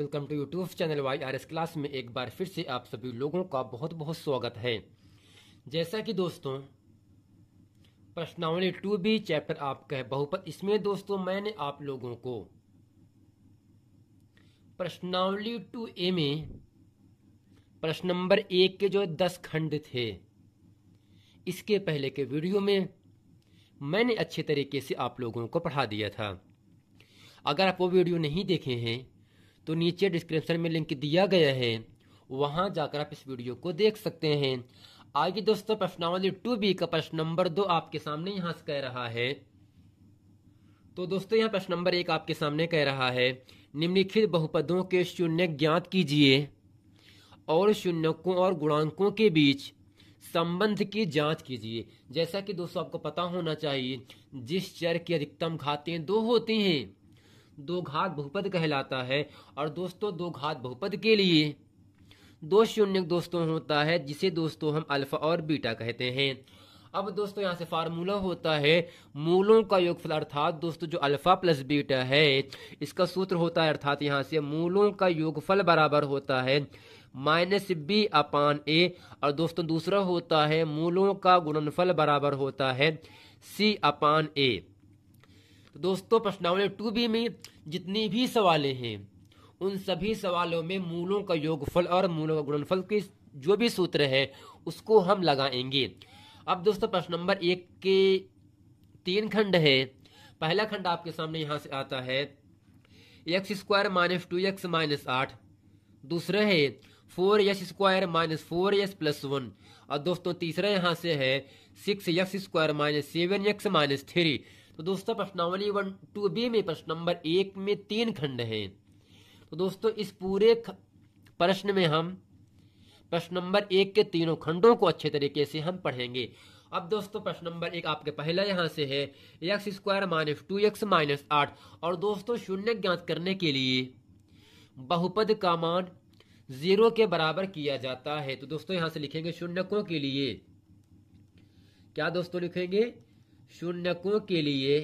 welcome to YouTube channel Y R S class में एक बार फिर से आप सभी लोगों का बहुत बहुत स्वागत है जैसा कि दोस्तों प्रश्नावली टू बी चैप्टर आपका है बहुपद इसमें दोस्तों मैंने आप लोगों को प्रश्नावली टू ए में प्रश्न नंबर एक के जो दस खंड थे इसके पहले के वीडियो में मैंने अच्छे तरीके से आप लोगों को पढ़ा दिया था अगर आप वो वीडियो नहीं देखे हैं तो नीचे डिस्क्रिप्शन में लिंक दिया गया है वहां जाकर आप इस वीडियो को देख सकते हैं आगे दोस्तों प्रश्नावली टू बी का प्रश्न नंबर दो आपके सामने यहाँ से कह रहा है तो दोस्तों यहाँ प्रश्न नंबर एक आपके सामने कह रहा है निम्नलिखित बहुपदों के शून्य ज्ञात कीजिए और शून्यकों और गुणांकों के बीच संबंध की जांच कीजिए जैसा कि दोस्तों आपको पता होना चाहिए जिस चर की अधिकतम घातें दो होती हैं दो घात बहुपद कहलाता है और दोस्तों दो घात बहुपद के लिए दो शून्य दोस्तों होता है जिसे दोस्तों हम अल्फा और बीटा कहते हैं अब दोस्तों यहाँ से फार्मूला होता है मूलों का योगफल अर्थात दोस्तों जो अल्फा प्लस बीटा है इसका सूत्र होता है अर्थात यहाँ से मूलों का योगफल बराबर होता है माइनस बी अपान ए और दोस्तों दूसरा होता है मूलों का गुणनफल बराबर होता है सी अपान ए तो दोस्तों प्रश्नावली टू बी में जितनी भी सवाले हैं उन सभी सवालों में मूलों का योगफल और मूलों का गुणनफल के जो भी सूत्र है उसको हम लगाएंगे अब दोस्तों प्रश्न नंबर एक के तीन खंड है पहला खंड आपके सामने यहाँ से आता है x square minus two x minus आठ दूसरा है four X square minus four X plus one और दोस्तों तीसरा यहाँ से है six x square minus seven X minus three तो दोस्तों प्रश्नावली वन टू बी में प्रश्न नंबर एक में तीन खंड है तो दोस्तों इस पूरे प्रश्न में हम प्रश्न नंबर एक के तीनों खंडों को अच्छे तरीके से हम पढ़ेंगे अब दोस्तों प्रश्न नंबर एक आपके पहला यहाँ से है x square minus two x minus आठ और दोस्तों शून्य ज्ञात करने के लिए बहुपद का मान जीरो के बराबर किया जाता है तो दोस्तों यहाँ से लिखेंगे शून्यकों के लिए क्या दोस्तों लिखेंगे शून्यकों के लिए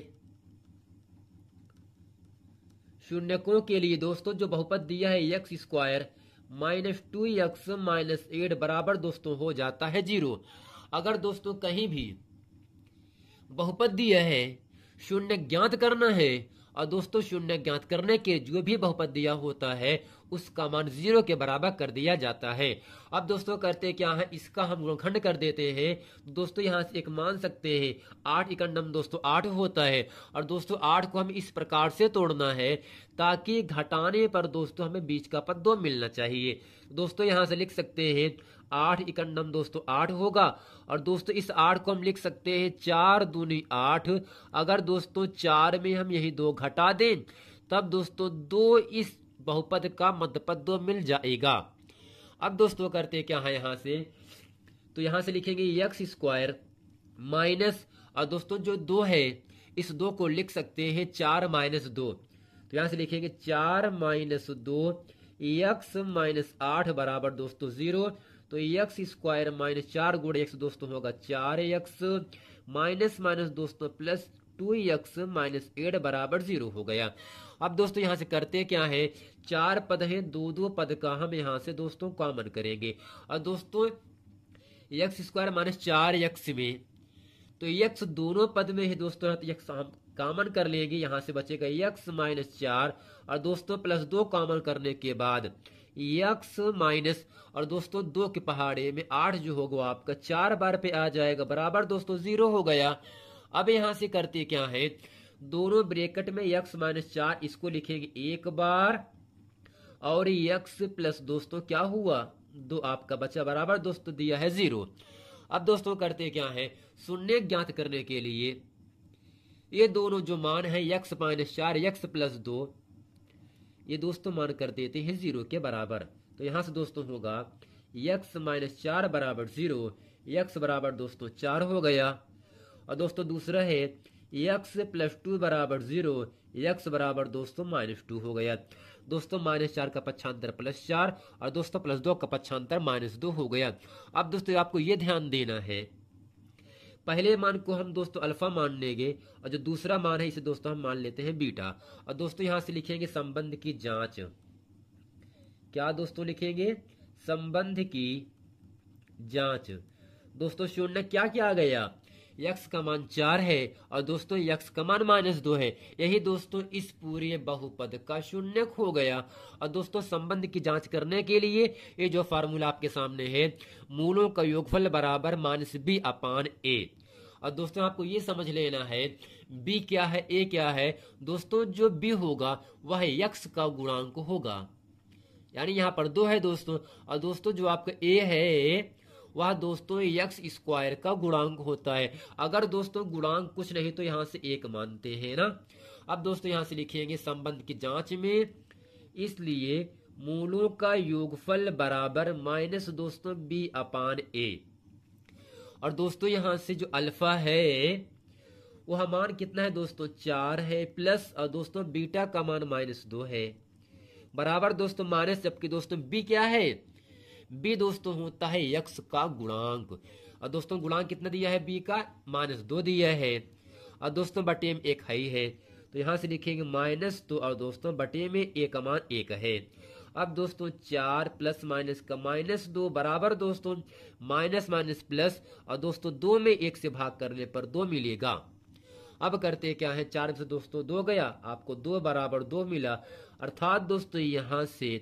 शून्यकों के लिए दोस्तों जो बहुपद दिया है x square minus two x minus eight बराबर दोस्तों हो जाता है जीरो अगर दोस्तों कहीं भी बहुपद दिया है शून्य ज्ञात करना है और दोस्तों शून्य ज्ञात करने के जो भी बहुपद दिया होता है उसका मान जीरो के बराबर कर दिया जाता है अब दोस्तों करते क्या है इसका हम गुणखंड कर देते हैं दोस्तों यहाँ से एक मान सकते हैं आठ इकंडम दोस्तों आठ होता है और दोस्तों आठ को हमें इस प्रकार से तोड़ना है ताकि घटाने पर दोस्तों हमें बीच का पद दो मिलना चाहिए दोस्तों यहाँ से लिख सकते हैं आठ इकन्नम दोस्तों आठ होगा और दोस्तों इस आठ को हम लिख सकते हैं चार दूनी आठ अगर दोस्तों चार में हम यही दो घटा दें तब दोस्तों दो इस बहुपद का मध्य मध्यपद मिल जाएगा अब दोस्तों करते क्या है यहाँ से तो यहाँ से लिखेंगे यक्स स्क्वायर माइनस और दोस्तों जो दो है इस दो को लिख सकते हैं चार माइनस दो तो यहाँ से लिखेंगे चार माइनस दो यक्स माइनस आठ बराबर दोस्तों जीरो तो यक्स स्क्वायर माइनस चार गुड़ एक्स दोस्तों होगा चार यक्स माइनस माइनस दोस्तों plus two x minus eight बराबर जीरो हो गया अब दोस्तों यहाँ से करते क्या है चार पद है दो दो पद का हम यहाँ से दोस्तों कॉमन करेंगे और दोस्तों एक्स स्क्वायर माइनस चार एक्स में तो यक्स दोनों पद में है दोस्तों यक्स तो हम कॉमन कर लेंगे यहाँ से बचेगा यक्स माइनस चार और दोस्तों प्लस दो कॉमन करने के बाद यक्स माइनस और दोस्तों दो के पहाड़े में आठ जो होगा आपका चार बार पे आ जाएगा बराबर दोस्तों जीरो हो गया अब यहां से करते क्या है दोनों ब्रेकेट में यक्स माइनस चार इसको लिखेंगे एक बार और यक्स प्लस दोस्तों क्या हुआ दो आपका बच्चा बराबर दोस्तों दिया है जीरो अब दोस्तों करते क्या है शून्य ज्ञात करने के लिए ये दोनों जो मान है यक्स माइनस चार यक्स प्लस दो ये दोस्तों मान कर देते हैं जीरो के बराबर तो यहां से दोस्तों होगा यक्स माइनस चार बराबर जीरो यक्स बराबर दोस्तों चार हो गया और दोस्तों दूसरा है यक्स प्लस टू बराबर जीरो यक्स बराबर दोस्तों माइनस टू हो गया दोस्तों माइनस चार का पक्षांतर प्लस चार और दोस्तों प्लस दो का पक्षांतर माइनस दो हो गया अब दोस्तों आपको ये ध्यान देना है पहले मान को हम दोस्तों अल्फा मान लेंगे और जो दूसरा मान है इसे दोस्तों हम मान लेते हैं बीटा और दोस्तों यहां से लिखेंगे संबंध की जांच क्या दोस्तों लिखेंगे संबंध की जांच दोस्तों शून्य क्या क्या आ गया यक्स का मान चार है और दोस्तों यक्स का मान माइनस दो है यही दोस्तों इस पूरे बहुपद का शून्य हो गया और दोस्तों संबंध की जांच करने के लिए ये जो फार्मूला आपके सामने है मूलों का योगफल बराबर माइनस बी अपान ए और दोस्तों आपको ये समझ लेना है बी क्या है ए क्या है दोस्तों जो बी होगा वह यक्स का गुणांक होगा यानी यहाँ पर दो है दोस्तों और दोस्तों जो आपका ए है वह दोस्तों यक्स स्क्वायर का गुणांक होता है अगर दोस्तों गुणांक कुछ नहीं तो यहाँ से एक मानते हैं ना अब दोस्तों यहाँ से लिखेंगे संबंध की जांच में इसलिए मूलों का योगफल बराबर माइनस दोस्तों बी अपान ए और दोस्तों यहाँ से जो अल्फा है वह मान कितना है दोस्तों चार है प्लस और दोस्तों बीटा का मान माइनस दो है बराबर दोस्तों माइनस जबकि दोस्तों बी क्या है बी दोस्तों होता है यक्ष का गुणांक और दोस्तों गुणांक कितना दिया है बी का माइनस दो दिया है और दोस्तों बटे में एक है ही है तो यहाँ से लिखेंगे माइनस दो और दोस्तों बटे में एक मान एक है अब दोस्तों चार प्लस माइनस का माइनस दो बराबर दोस्तों माइनस माइनस प्लस और दोस्तों दो में एक से भाग करने पर दो मिलेगा अब करते क्या है चार से दोस्तों दो गया आपको दो बराबर दो मिला अर्थात दोस्तों यहाँ से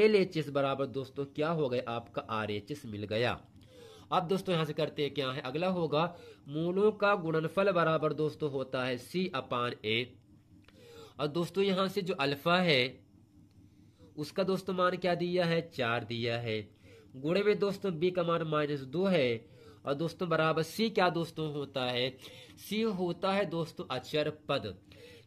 एल एच एस बराबर दोस्तों क्या हो गया आपका आर एच एस मिल गया अब दोस्तों यहां से करते हैं क्या है अगला होगा मूलों का गुणनफल बराबर दोस्तों होता है सी अपान ए और दोस्तों यहां से जो अल्फा है उसका दोस्तों मान क्या दिया है चार दिया है गुणे में दोस्तों बी का मान माइनस दो है और दोस्तों बराबर सी क्या दोस्तों होता है सी होता है दोस्तों अचर पद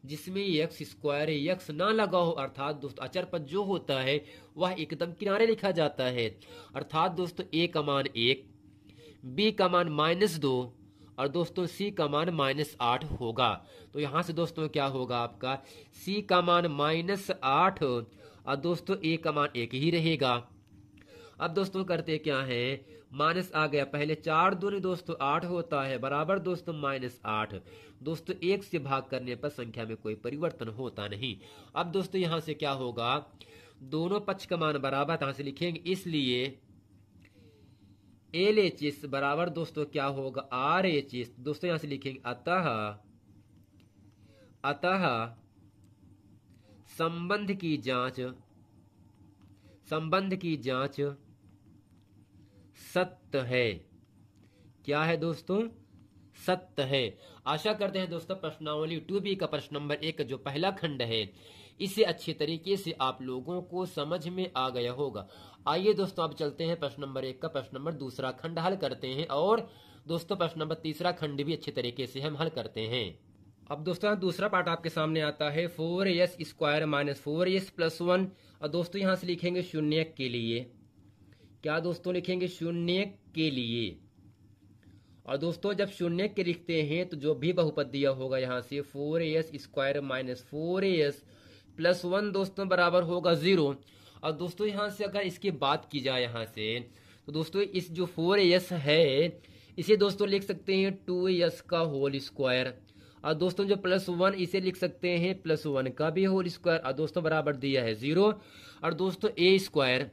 जिसमें यक्स स्क्वायर यक्स ना लगा हो अर्थात दोस्त अचर पद जो होता है वह एकदम किनारे लिखा जाता है अर्थात दोस्तों ए का मान एक बी का मान माइनस दो और दोस्तों सी का मान माइनस आठ होगा तो यहाँ से दोस्तों क्या होगा आपका सी का मान माइनस आठ और दोस्तों ए का मान एक ही रहेगा अब दोस्तों करते क्या है माइनस आ गया पहले चार दूनी दोस्तों आठ होता है बराबर दोस्तों माइनस आठ दोस्तों एक से भाग करने पर संख्या में कोई परिवर्तन होता नहीं अब दोस्तों यहां से क्या होगा दोनों पक्ष का मान बराबर यहां से लिखेंगे इसलिए एल एच एस बराबर दोस्तों क्या होगा आर एच एस दोस्तों यहां से लिखेंगे अतः अतः संबंध की जांच संबंध की जांच सत्य है क्या है दोस्तों सत्य है आशा करते हैं दोस्तों प्रश्नावली टू बी का प्रश्न नंबर एक जो पहला खंड है इसे अच्छे तरीके से आप लोगों को समझ में आ गया होगा आइए दोस्तों अब चलते हैं प्रश्न नंबर एक का प्रश्न नंबर दूसरा खंड हल करते हैं और दोस्तों प्रश्न नंबर तीसरा खंड भी अच्छे तरीके से हम हल करते हैं अब दोस्तों दूसरा पार्ट आपके सामने आता है four s square minus four s plus one और दोस्तों यहां से लिखेंगे शून्य के लिए क्या दोस्तों लिखेंगे शून्य के लिए और दोस्तों जब शून्य के लिखते हैं तो जो भी बहुपद दिया होगा यहाँ से four a s square minus four a s plus one दोस्तों बराबर होगा जीरो और दोस्तों यहाँ से अगर इसकी बात की जाए यहाँ से तो दोस्तों इस जो फोर एस है इसे दोस्तों लिख सकते हैं टू एस का होल स्क्वायर और दोस्तों जो प्लस वन इसे लिख सकते हैं प्लस वन का भी होल स्क्वायर और दोस्तों बराबर दिया है जीरो और दोस्तों a square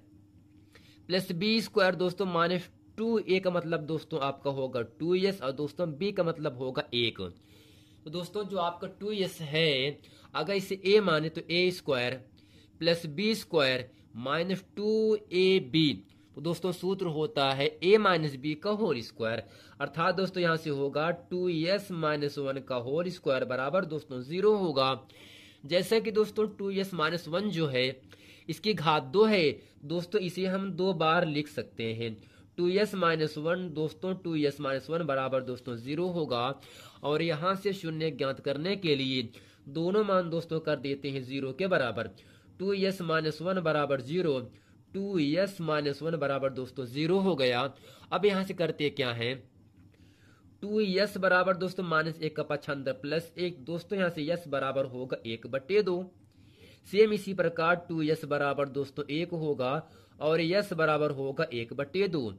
plus b square दोस्तों माइनस टू ए का मतलब दोस्तों आपका होगा टू एस और दोस्तों बी का मतलब होगा एक तो दोस्तों जो आपका टू एस है अगर इसे ए माने तो a square plus b square minus two a b तो दोस्तों सूत्र होता है ए माइनस बी का होल स्क्वायर अर्थात दोस्तों यहां से होगा टू एस माइनस वन का होल स्क्वायर बराबर दोस्तों जीरो होगा जैसे कि दोस्तों टू एस माइनस वन जो है इसकी घात दो है दोस्तों इसे हम दो बार लिख सकते हैं टू एस माइनस वन दोस्तों टू एस माइनस वन बराबर दोस्तों जीरो होगा और यहाँ से शून्य ज्ञात करने के लिए दोनों मान दोस्तों कर देते हैं जीरो के बराबर टू एस माइनस वन बराबर zero two s minus one बराबर दोस्तों जीरो हो गया अब यहाँ से करते क्या है टू यस बराबर दोस्तों माइनस एक का पक्षांतर प्लस एक दोस्तों यहाँ से यस बराबर होगा एक बटे दो सेम इसी प्रकार टू यस बराबर दोस्तों एक होगा और यस बराबर होगा एक बटे दो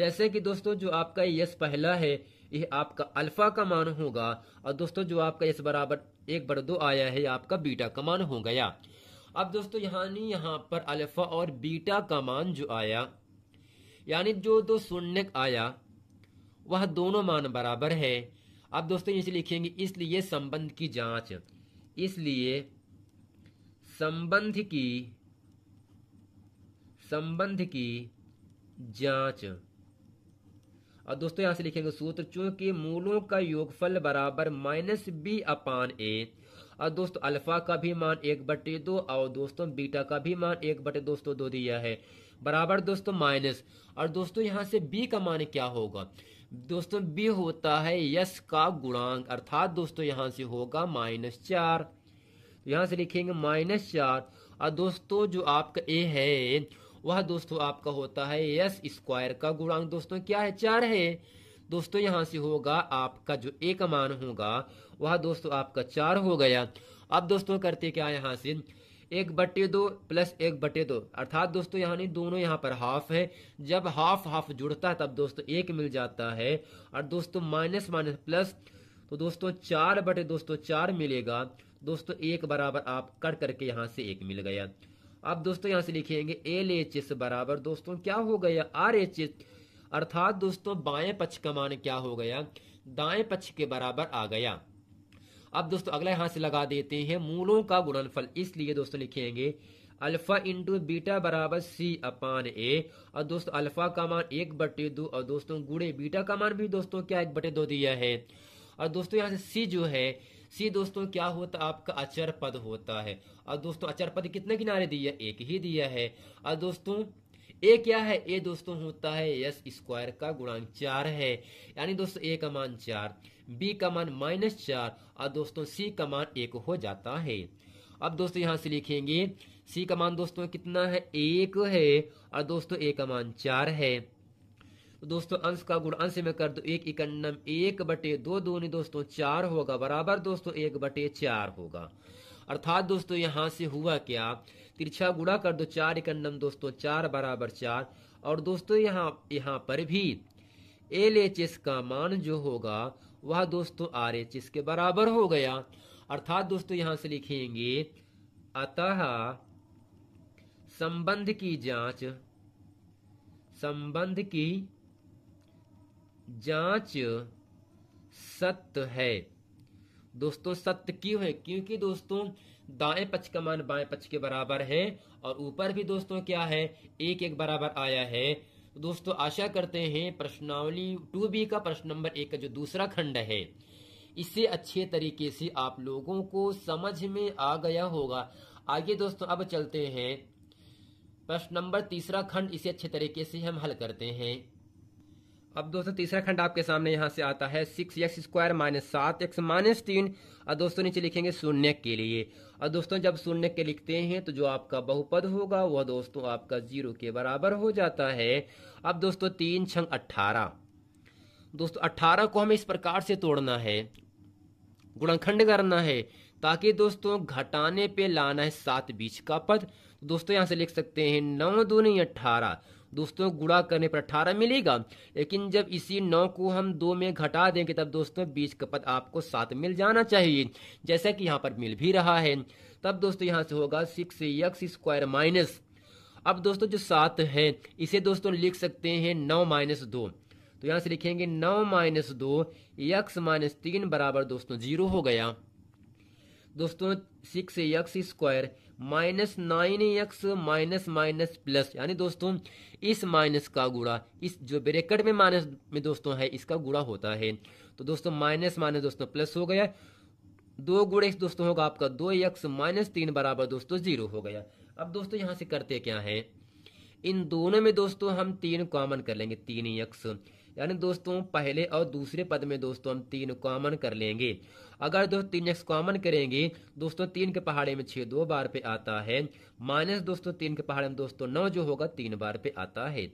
जैसे कि दोस्तों जो आपका यस पहला है यह आपका अल्फा का मान होगा और दोस्तों जो आपका यस बराबर एक बटे दो आया है आपका बीटा का मान हो गया अब दोस्तों यानी यहाँ पर अल्फा और बीटा का मान जो आया यानी जो दो शून्य आया वह दोनों मान बराबर है अब दोस्तों इसे लिखेंगे इसलिए संबंध की जांच इसलिए संबंध की संबंध की जांच और दोस्तों यहां से लिखेंगे सूत्र चूंकि मूलों का योगफल बराबर माइनस बी अपान ए और दोस्तों अल्फा का भी मान एक बटे दो और दोस्तों बीटा का भी मान एक बटे दोस्तों दो दिया है बराबर दोस्तों माइनस और दोस्तों यहां से बी का मान क्या होगा दोस्तों बी होता है यस का गुणांक अर्थात दोस्तों यहां से होगा माइनस चार यहाँ से लिखेंगे माइनस चार और दोस्तों जो आपका ए है वह दोस्तों आपका होता है यस स्क्वायर का गुणांक दोस्तों क्या है चार है दोस्तों यहाँ से होगा आपका जो ए का मान होगा वह दोस्तों आपका चार हो गया अब दोस्तों करते क्या यहाँ से एक बटे दो प्लस एक बटे दो अर्थात दोस्तों यहाँ नहीं दोनों यहाँ पर हाफ है जब हाफ हाफ जुड़ता है तब दोस्तों एक मिल जाता है और दोस्तों माइनस माइनस प्लस तो दोस्तों चार बटे दोस्तों चार मिलेगा दोस्तों एक बराबर आप कट करके यहाँ से एक मिल गया अब दोस्तों यहाँ से लिखेंगे एल एच एस बराबर दोस्तों क्या हो गया आर एच एस अर्थात दोस्तों बाएं पक्ष का मान क्या हो गया दाएं पक्ष के बराबर आ गया अब दोस्तों अगला यहां से लगा देते हैं मूलों का गुणनफल इसलिए दोस्तों लिखेंगे अल्फा इंटू बीटा बराबर सी अपान ए और दोस्तों अल्फा का मान एक बटे दो और दोस्तों गुड़े बीटा का मान भी दोस्तों क्या एक बटे दो दिया है और दोस्तों यहाँ से सी जो है सी दोस्तों क्या होता आपका अचर पद होता है और दोस्तों अचर पद कितने किनारे दिया एक ही दिया है और दोस्तों ए क्या है ए दोस्तों होता है यस स्क्वायर का गुणांक चार है यानी दोस्तों ए का मान चार बी का मान माइनस चार और दोस्तों सी का मान एक हो जाता है अब दोस्तों यहाँ से लिखेंगे सी का मान दोस्तों कितना है एक है और दोस्तों ए का मान चार है तो दोस्तों अंश का गुण अंश में कर दो एक इकन्नम एक बटे दो दूनी दोस्तों चार होगा बराबर दोस्तों एक बटे चार होगा अर्थात दोस्तों यहाँ से हुआ क्या तिरछा गुणा कर दो चार इकन्नम दोस्तों चार बराबर चार और दोस्तों यहाँ यहाँ पर भी एल एच एस का मान जो होगा वह दोस्तों आर एच एस के बराबर हो गया अर्थात दोस्तों यहाँ से लिखेंगे अतः संबंध की जांच संबंध की जांच सत्य है दोस्तों सत्य क्यों है क्योंकि दोस्तों दाएं पक्ष का मान बाएं पक्ष के बराबर है और ऊपर भी दोस्तों क्या है एक एक बराबर आया है दोस्तों आशा करते हैं प्रश्नावली टू बी का प्रश्न नंबर एक का जो दूसरा खंड है इसे अच्छे तरीके से आप लोगों को समझ में आ गया होगा आगे दोस्तों अब चलते हैं प्रश्न नंबर तीसरा खंड इसे अच्छे तरीके से हम हल करते हैं अब दोस्तों तीसरा खंड आपके सामने यहाँ से आता है सिक्स एक्स स्क्वायर माइनस सात एक्स माइनस तीन और दोस्तों नीचे लिखेंगे शून्य के लिए और दोस्तों जब शून्य के लिखते हैं तो जो आपका बहुपद होगा वह दोस्तों आपका जीरो के बराबर हो जाता है अब दोस्तों तीन छंग अट्ठारह दोस्तों अट्ठारह को हमें इस प्रकार से तोड़ना है गुणखंड करना है ताकि दोस्तों घटाने पे लाना है सात बीच का पद दोस्तों यहां से लिख सकते हैं नौ दूनी अट्ठारह दोस्तों गुणा करने पर अठारह मिलेगा लेकिन जब इसी नौ को हम दो में घटा देंगे तब दोस्तों बीस का पद आपको सात मिल जाना चाहिए जैसा कि यहाँ पर मिल भी रहा है तब दोस्तों यहाँ से होगा सिक्स यक्स स्क्वायर माइनस अब दोस्तों जो सात है इसे दोस्तों लिख सकते हैं नौ माइनस दो तो यहाँ से लिखेंगे नौ माइनस दो यक्स माइनस तीन बराबर दोस्तों जीरो हो गया दोस्तों six x square minus nine x minus minus plus यानी दोस्तों इस माइनस का गुड़ा इस जो ब्रेकेट में माइनस में दोस्तों है इसका गुड़ा होता है तो दोस्तों माइनस माइनस दोस्तों प्लस हो गया दो गुड़ दोस्तों होगा आपका दो एक्स माइनस तीन बराबर दोस्तों जीरो हो गया अब दोस्तों यहां से करते क्या है इन दोनों में दोस्तों हम तीन कॉमन कर लेंगे तीन एक्स यानी दोस्तों पहले और दूसरे पद में दोस्तों हम तीन कॉमन कर लेंगे अगर दोस्त तीन एक्स कॉमन करेंगे दोस्तों तीन के पहाड़े में छह दो बार पे आता है माइनस दोस्तों तीन के पहाड़े में दोस्तों नौ जो होगा तीन बार पे आता है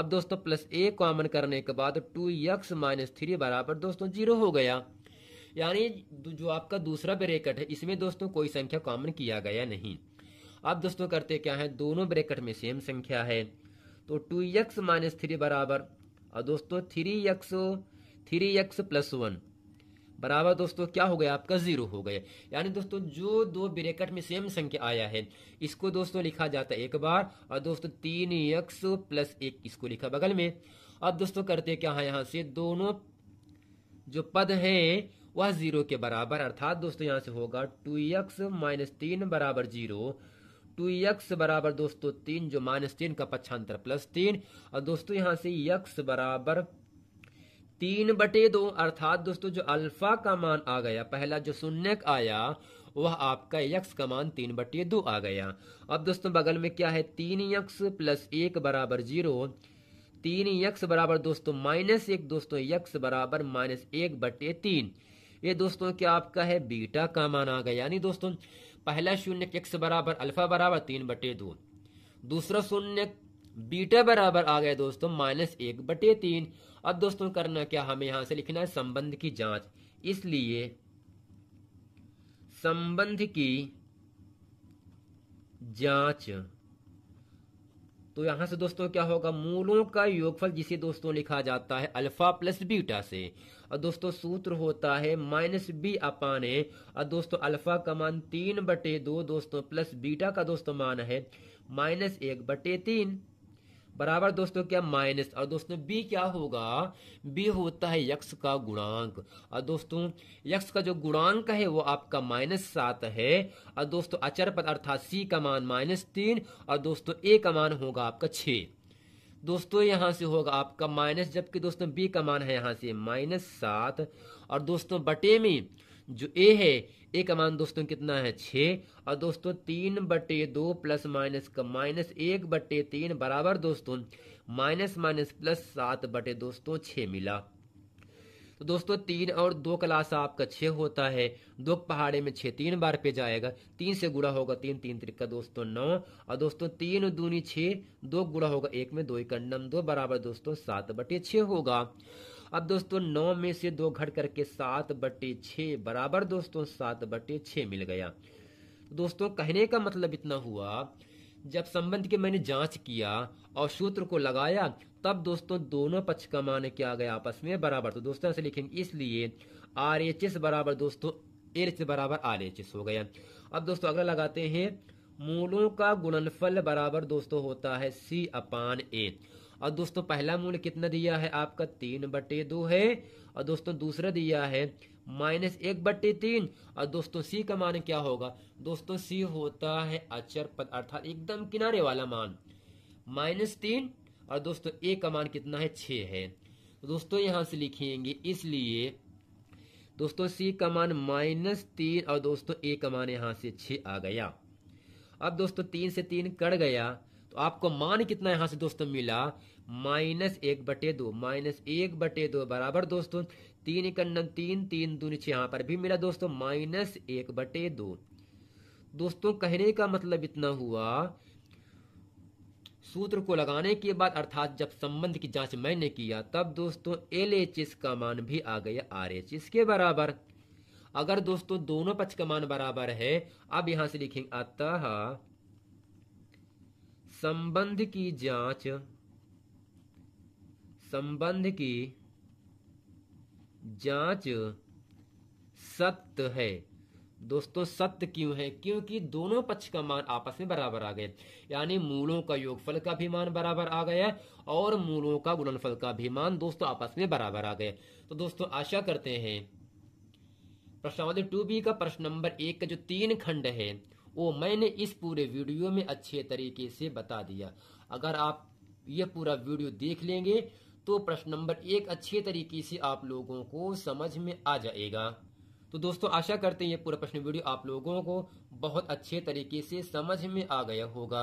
अब दोस्तों प्लस ए कॉमन करने के बाद टू एक्स माइनस थ्री बराबर दोस्तों जीरो हो गया यानी जो आपका दूसरा ब्रेकेट है इसमें दोस्तों कोई संख्या कॉमन किया गया नहीं अब दोस्तों करते क्या है दोनों ब्रेकेट में सेम संख्या है तो टू एक्स माइनस थ्री बराबर और दोस्तों three x three x plus one बराबर दोस्तों क्या हो गया आपका जीरो हो गया यानी दोस्तों जो दो ब्रेकेट में सेम संख्या आया है इसको दोस्तों लिखा जाता है एक बार और दोस्तों तीन एक्स प्लस एक इसको लिखा बगल में अब दोस्तों करते क्या है यहाँ से दोनों जो पद है वह जीरो के बराबर अर्थात दोस्तों यहाँ से होगा टू एक्स माइनस तीन बराबर जीरो टू यक्स बराबर दोस्तों तीन जो माइनस तीन का पक्षांतर प्लस तीन और दोस्तों यहां से यक्स बराबर तीन बटे दो अर्थात दोस्तों जो अल्फा का मान आ गया पहला जो शून्य आया वह आपका यक्स का मान तीन बटे दो आ गया अब दोस्तों बगल में क्या है तीन यक्स प्लस एक बराबर जीरो तीन यक्स बराबर दोस्तों माइनस एक दोस्तों यक्स बराबर माइनस एक बटे तीन ये दोस्तों क्या आपका है बीटा का मान आ गया यानी दोस्तों पहला शून्य एक्स बराबर अल्फा बराबर तीन बटे दो दूसरा शून्य बीटा बराबर आ गया दोस्तों माइनस एक बटे तीन अब दोस्तों करना क्या हमें यहां से लिखना है संबंध की जांच इसलिए संबंध की जांच तो यहां से दोस्तों क्या होगा मूलों का योगफल जिसे दोस्तों लिखा जाता है अल्फा प्लस बीटा से और दोस्तों सूत्र होता है माइनस बी अपान ए और दोस्तों अल्फा का मान तीन बटे दो दोस्तों प्लस बीटा का दोस्तों मान है माइनस एक बटे तीन बराबर दोस्तों क्या माइनस और दोस्तों बी क्या होगा बी होता है यक्स का गुणांक और दोस्तों यक्स का जो गुणांक है वो आपका माइनस सात है और दोस्तों अचर पद अर्थात सी का मान माइनस तीन और दोस्तों ए का मान होगा आपका छः दोस्तों यहाँ से होगा आपका माइनस जबकि दोस्तों बी का मान है यहाँ से माइनस सात और दोस्तों बटे में जो ए है ए का मान दोस्तों कितना है छ और दोस्तों तीन बटे दो प्लस माइनस का माइनस एक बटे तीन बराबर दोस्तों माइनस माइनस प्लस सात बटे दोस्तों छ मिला तो दोस्तों तीन और दो क्लास आपका छः होता है दो पहाड़े में छः तीन बार पे जाएगा तीन से गुड़ा होगा तीन तीन त्रिका दोस्तों नौ और दोस्तों तीन दूनी छः दो गुड़ा होगा एक में दो नम दो बराबर दोस्तों सात बटे छः होगा अब दोस्तों नौ में से दो घट करके सात बटे छः बराबर दोस्तों सात बटे छः मिल गया दोस्तों कहने का मतलब इतना हुआ जब संबंध के मैंने जांच किया और सूत्र को लगाया तब दोस्तों दोनों पक्ष का मान क्या गया आपस में बराबर तो दोस्तों से लिखेंगे इसलिए आर एच एस बराबर दोस्तों एल एच बराबर आर एच एस हो गया अब दोस्तों अगला लगाते हैं मूलों का गुणनफल बराबर दोस्तों होता है सी अपान ए और दोस्तों पहला मूल कितना दिया है आपका तीन बटे दो है और दोस्तों दूसरा दिया है माइनस एक बट्टे तीन और दोस्तों सी का मान क्या होगा दोस्तों सी होता है अचर पद अर्थात एकदम किनारे वाला मान माइनस तीन और दोस्तों ए का मान कितना है छ है दोस्तों यहां से लिखेंगे इसलिए दोस्तों सी का मान माइनस तीन और दोस्तों ए का मान यहां से छ आ गया अब दोस्तों तीन से तीन कट गया तो आपको मान कितना यहां से दोस्तों मिला माइनस एक बटे दो माइनस एक बटे दो बराबर दोस्तों तीन इकन्नम तीन तीन दून छः यहाँ पर भी मिला दोस्तों माइनस एक बटे दो दोस्तों कहने का मतलब इतना हुआ सूत्र को लगाने के बाद अर्थात जब संबंध की जांच मैंने किया तब दोस्तों एल एच एस का मान भी आ गया आर एच एस के बराबर अगर दोस्तों दोनों पक्ष का मान बराबर है अब यहां से लिखेंगे अतः संबंध की जांच संबंध की जांच सत्य है दोस्तों सत्य क्यों है क्योंकि दोनों पक्ष का मान आपस में बराबर आ गया यानी मूलों का योगफल का भी मान बराबर आ गया और मूलों का गुणनफल का भी मान दोस्तों आपस में बराबर आ गया तो दोस्तों आशा करते हैं प्रश्नावली टू बी का प्रश्न नंबर एक का जो तीन खंड है वो मैंने इस पूरे वीडियो में अच्छे तरीके से बता दिया अगर आप यह पूरा वीडियो देख लेंगे तो प्रश्न नंबर एक अच्छे तरीके से आप लोगों को समझ में आ जाएगा तो दोस्तों आशा करते हैं ये पूरा प्रश्न वीडियो आप लोगों को बहुत अच्छे तरीके से समझ में आ गया होगा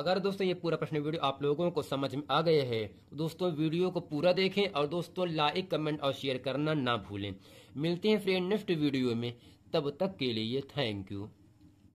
अगर दोस्तों ये पूरा प्रश्न वीडियो आप लोगों को समझ में आ गया है तो दोस्तों वीडियो को पूरा देखें और दोस्तों लाइक कमेंट और शेयर करना ना भूलें मिलते हैं फ्रेंड नेक्स्ट वीडियो में तब तक के लिए थैंक यू